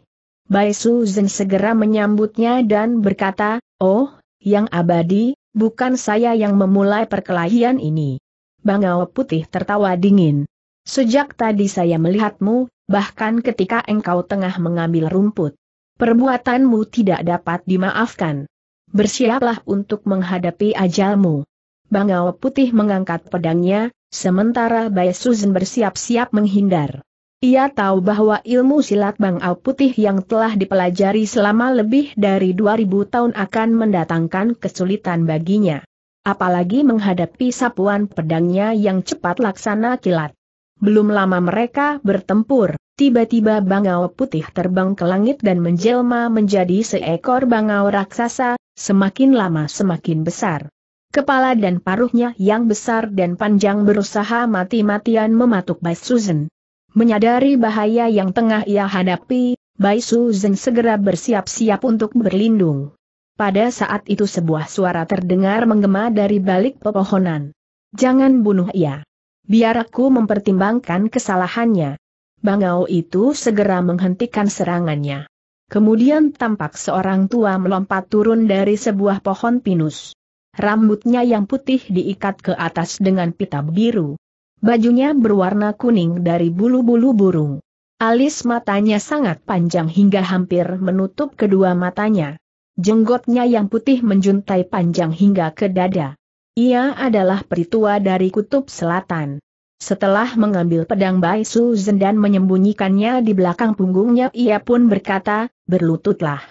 Bai Su Zeng segera menyambutnya dan berkata, Oh, yang abadi, bukan saya yang memulai perkelahian ini. Bangau putih tertawa dingin. Sejak tadi saya melihatmu, bahkan ketika engkau tengah mengambil rumput. Perbuatanmu tidak dapat dimaafkan. Bersiaplah untuk menghadapi ajalmu. Bangau Putih mengangkat pedangnya, sementara Bai Susan bersiap-siap menghindar. Ia tahu bahwa ilmu silat Bangau Putih yang telah dipelajari selama lebih dari 2000 tahun akan mendatangkan kesulitan baginya. Apalagi menghadapi sapuan pedangnya yang cepat laksana kilat. Belum lama mereka bertempur, tiba-tiba Bangau Putih terbang ke langit dan menjelma menjadi seekor bangau raksasa, semakin lama semakin besar. Kepala dan paruhnya yang besar dan panjang berusaha mati-matian mematuk Bai Susan. Menyadari bahaya yang tengah ia hadapi, Bai Susan segera bersiap-siap untuk berlindung. Pada saat itu sebuah suara terdengar menggema dari balik pepohonan. Jangan bunuh ia. Biar aku mempertimbangkan kesalahannya. Bangau itu segera menghentikan serangannya. Kemudian tampak seorang tua melompat turun dari sebuah pohon pinus. Rambutnya yang putih diikat ke atas dengan pita biru. Bajunya berwarna kuning dari bulu-bulu burung. Alis matanya sangat panjang hingga hampir menutup kedua matanya. Jenggotnya yang putih menjuntai panjang hingga ke dada. Ia adalah peritua dari kutub selatan. Setelah mengambil pedang Bai Zen dan menyembunyikannya di belakang punggungnya ia pun berkata, berlututlah.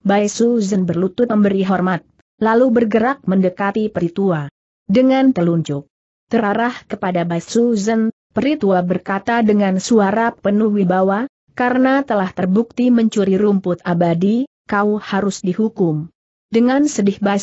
Bai Zen berlutut memberi hormat lalu bergerak mendekati peritua. Dengan telunjuk terarah kepada Bai Peri peritua berkata dengan suara penuh wibawa, karena telah terbukti mencuri rumput abadi, kau harus dihukum. Dengan sedih Bai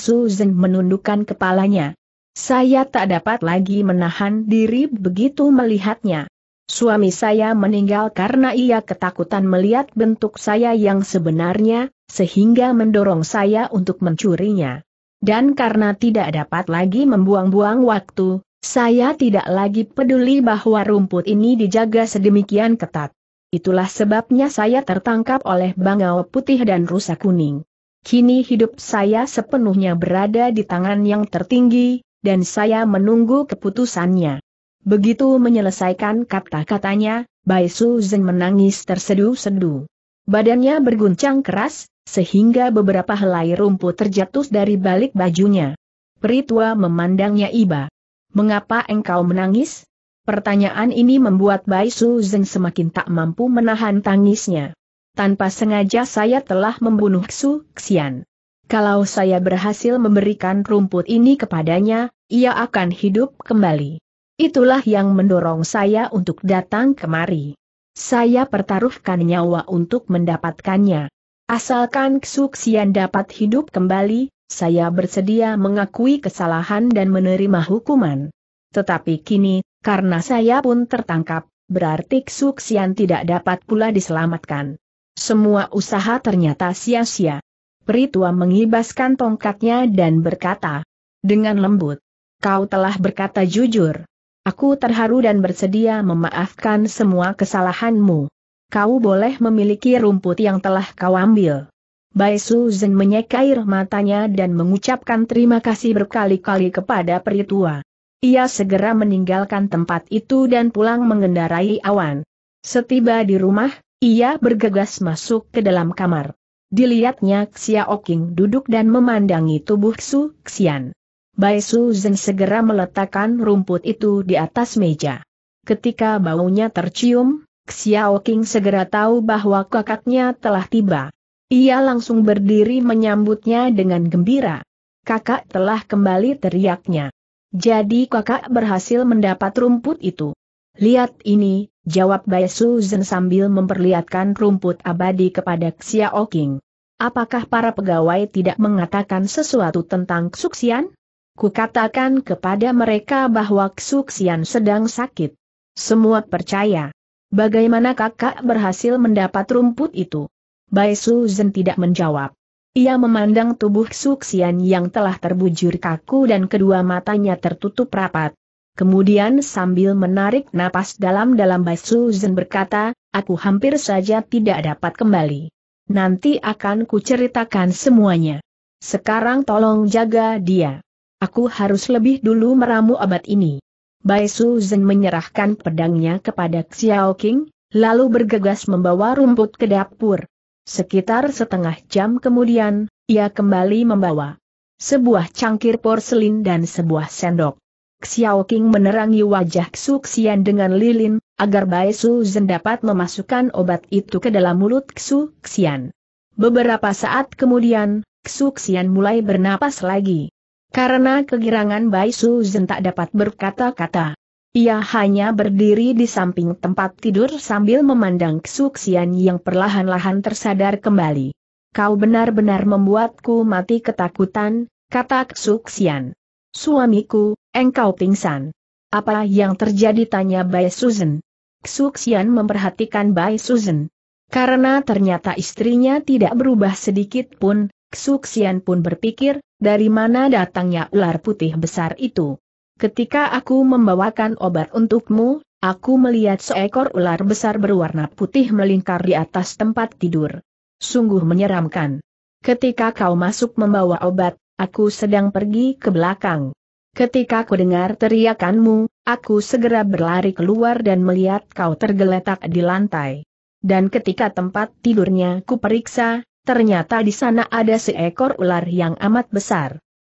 menundukkan kepalanya. Saya tak dapat lagi menahan diri begitu melihatnya. Suami saya meninggal karena ia ketakutan melihat bentuk saya yang sebenarnya, sehingga mendorong saya untuk mencurinya. Dan karena tidak dapat lagi membuang-buang waktu, saya tidak lagi peduli bahwa rumput ini dijaga sedemikian ketat. Itulah sebabnya saya tertangkap oleh bangau putih dan rusa kuning. Kini hidup saya sepenuhnya berada di tangan yang tertinggi, dan saya menunggu keputusannya. Begitu menyelesaikan kata-katanya, Bai Su menangis terseduh-seduh. Badannya berguncang keras, sehingga beberapa helai rumput terjatuh dari balik bajunya. Peritua memandangnya iba. Mengapa engkau menangis? Pertanyaan ini membuat Bai Su Zeng semakin tak mampu menahan tangisnya. Tanpa sengaja saya telah membunuh Su Xian. Kalau saya berhasil memberikan rumput ini kepadanya, ia akan hidup kembali. Itulah yang mendorong saya untuk datang kemari. Saya pertaruhkan nyawa untuk mendapatkannya. Asalkan Xuxian dapat hidup kembali, saya bersedia mengakui kesalahan dan menerima hukuman. Tetapi kini, karena saya pun tertangkap, berarti Xuxian tidak dapat pula diselamatkan. Semua usaha ternyata sia-sia. Peritua mengibaskan tongkatnya dan berkata, dengan lembut, kau telah berkata jujur. Aku terharu dan bersedia memaafkan semua kesalahanmu kau boleh memiliki rumput yang telah kau ambil. Bai Su Zhen menyekair air matanya dan mengucapkan terima kasih berkali-kali kepada peri tua. Ia segera meninggalkan tempat itu dan pulang mengendarai awan. Setiba di rumah, ia bergegas masuk ke dalam kamar. Dilihatnya Xiao Qing duduk dan memandangi tubuh Su Xian. Bai Su Zhen segera meletakkan rumput itu di atas meja. Ketika baunya tercium, Xiao Qing segera tahu bahwa kakaknya telah tiba. Ia langsung berdiri menyambutnya dengan gembira. Kakak telah kembali teriaknya. Jadi kakak berhasil mendapat rumput itu. Lihat ini, jawab Bai Zhen sambil memperlihatkan rumput abadi kepada Xiao Qing. Apakah para pegawai tidak mengatakan sesuatu tentang Xuxian? Kukatakan kepada mereka bahwa Xuxian sedang sakit. Semua percaya. Bagaimana kakak berhasil mendapat rumput itu? Bai Suzen tidak menjawab. Ia memandang tubuh Suksian yang telah terbujur kaku dan kedua matanya tertutup rapat. Kemudian sambil menarik napas dalam-dalam Bai Suzen berkata, aku hampir saja tidak dapat kembali. Nanti akan kuceritakan semuanya. Sekarang tolong jaga dia. Aku harus lebih dulu meramu abad ini. Bai Su Zeng menyerahkan pedangnya kepada Xiao King, lalu bergegas membawa rumput ke dapur. Sekitar setengah jam kemudian, ia kembali membawa sebuah cangkir porselin dan sebuah sendok. Xiao King menerangi wajah Xu Xian dengan lilin, agar Bai Su Zen dapat memasukkan obat itu ke dalam mulut Xu Xian. Beberapa saat kemudian, Xu Xian mulai bernapas lagi. Karena kegirangan Bai Su Zen tak dapat berkata-kata. Ia hanya berdiri di samping tempat tidur sambil memandang Xuxian yang perlahan-lahan tersadar kembali. Kau benar-benar membuatku mati ketakutan, kata Xuxian. Suamiku, engkau pingsan. Apa yang terjadi tanya Bai Susan. Xuxian memperhatikan Bai Susan. Karena ternyata istrinya tidak berubah sedikit pun, Xuxian pun berpikir, dari mana datangnya ular putih besar itu? Ketika aku membawakan obat untukmu, aku melihat seekor ular besar berwarna putih melingkar di atas tempat tidur. Sungguh menyeramkan. Ketika kau masuk membawa obat, aku sedang pergi ke belakang. Ketika ku dengar teriakanmu, aku segera berlari keluar dan melihat kau tergeletak di lantai. Dan ketika tempat tidurnya ku periksa, Ternyata di sana ada seekor ular yang amat besar.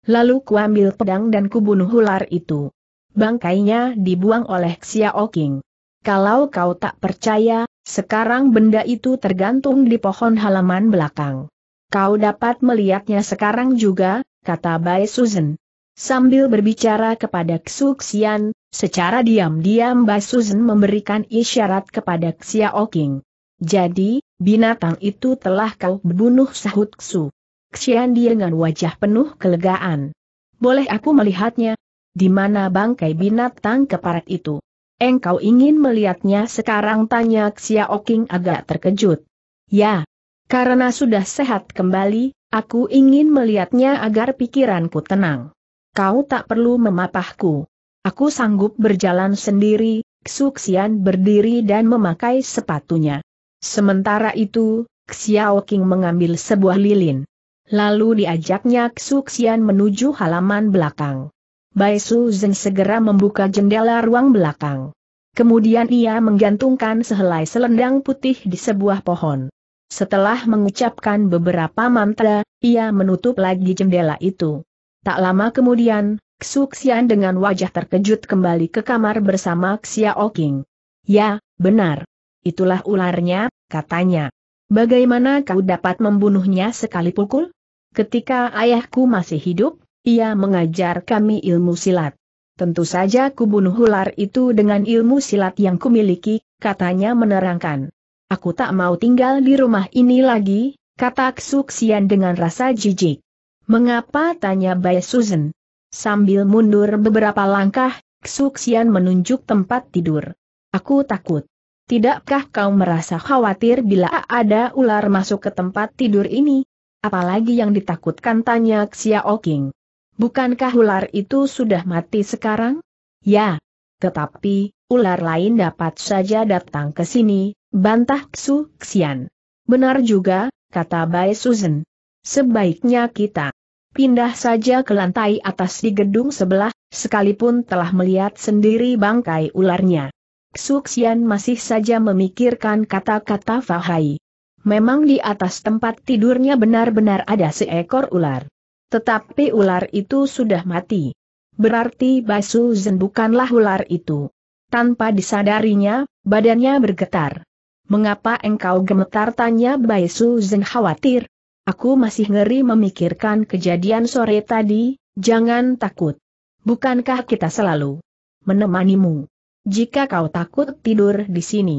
Lalu kuambil pedang dan kubunuh ular itu. Bangkainya dibuang oleh Xiao King. Kalau kau tak percaya, sekarang benda itu tergantung di pohon halaman belakang. Kau dapat melihatnya sekarang juga, kata Bai Susan. Sambil berbicara kepada Xu Xian, secara diam-diam Bai Susan memberikan isyarat kepada Xiao King. Jadi, binatang itu telah kau bunuh sahut Xu Xian dia dengan wajah penuh kelegaan. Boleh aku melihatnya? Di mana bangkai binatang keparat itu? Engkau ingin melihatnya sekarang tanya Xia King agak terkejut. Ya, karena sudah sehat kembali, aku ingin melihatnya agar pikiranku tenang. Kau tak perlu memapahku. Aku sanggup berjalan sendiri, Xu Xian berdiri dan memakai sepatunya. Sementara itu, Xiao King mengambil sebuah lilin. Lalu diajaknya Xuxian menuju halaman belakang. Bai Su Zeng segera membuka jendela ruang belakang. Kemudian ia menggantungkan sehelai selendang putih di sebuah pohon. Setelah mengucapkan beberapa mantra, ia menutup lagi jendela itu. Tak lama kemudian, Xuxian dengan wajah terkejut kembali ke kamar bersama Xiao King. Ya, benar, Itulah ularnya, katanya. Bagaimana kau dapat membunuhnya sekali pukul? Ketika ayahku masih hidup, ia mengajar kami ilmu silat. Tentu saja kubunuh ular itu dengan ilmu silat yang kumiliki, katanya menerangkan. Aku tak mau tinggal di rumah ini lagi, kata Ksuksian dengan rasa jijik. Mengapa tanya Bay Susan? Sambil mundur beberapa langkah, Ksuksian menunjuk tempat tidur. Aku takut. Tidakkah kau merasa khawatir bila ada ular masuk ke tempat tidur ini? Apalagi yang ditakutkan tanya Xiao King. Bukankah ular itu sudah mati sekarang? Ya. Tetapi, ular lain dapat saja datang ke sini, bantah Xu Xian. Benar juga, kata Bai Susan. Sebaiknya kita pindah saja ke lantai atas di gedung sebelah, sekalipun telah melihat sendiri bangkai ularnya. Suksian masih saja memikirkan kata-kata Fahai. Memang di atas tempat tidurnya benar-benar ada seekor ular. Tetapi ular itu sudah mati. Berarti Basu Zen bukanlah ular itu. Tanpa disadarinya, badannya bergetar. Mengapa engkau gemetar tanya Basu Zen khawatir? Aku masih ngeri memikirkan kejadian sore tadi, jangan takut. Bukankah kita selalu menemanimu? Jika kau takut tidur di sini,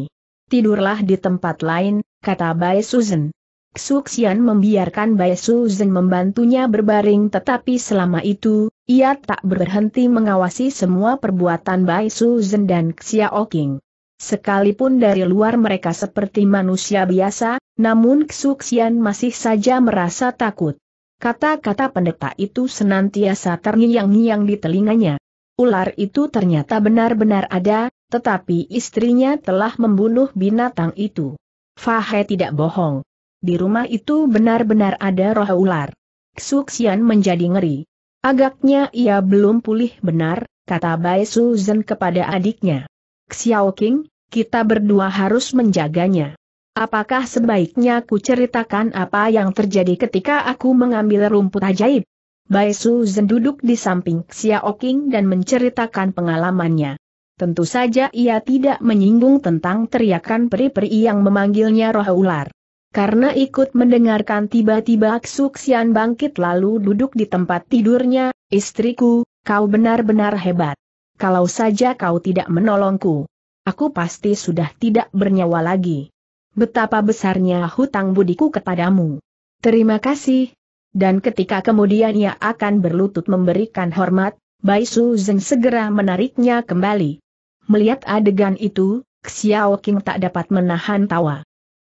tidurlah di tempat lain, kata Bai Susan. Xuxian membiarkan Bai Susan membantunya berbaring tetapi selama itu, ia tak berhenti mengawasi semua perbuatan Bai Susan dan Xiao Qing. Sekalipun dari luar mereka seperti manusia biasa, namun Xuxian masih saja merasa takut. Kata-kata pendeta itu senantiasa terngiang-ngiang di telinganya. Ular itu ternyata benar-benar ada, tetapi istrinya telah membunuh binatang itu. Fahe tidak bohong. Di rumah itu benar-benar ada roh ular. Xuxian menjadi ngeri. Agaknya ia belum pulih benar, kata Bai Suzen kepada adiknya. Xiao kita berdua harus menjaganya. Apakah sebaiknya ku ceritakan apa yang terjadi ketika aku mengambil rumput ajaib? Bai Su Zen duduk di samping Xiao Qing dan menceritakan pengalamannya. Tentu saja ia tidak menyinggung tentang teriakan peri-peri yang memanggilnya roh ular. Karena ikut mendengarkan tiba-tiba Xu Xian bangkit lalu duduk di tempat tidurnya, istriku, kau benar-benar hebat. Kalau saja kau tidak menolongku, aku pasti sudah tidak bernyawa lagi. Betapa besarnya hutang budiku kepadamu. Terima kasih, dan ketika kemudian ia akan berlutut memberikan hormat, Bai Su Zeng segera menariknya kembali. Melihat adegan itu, Xiao King tak dapat menahan tawa.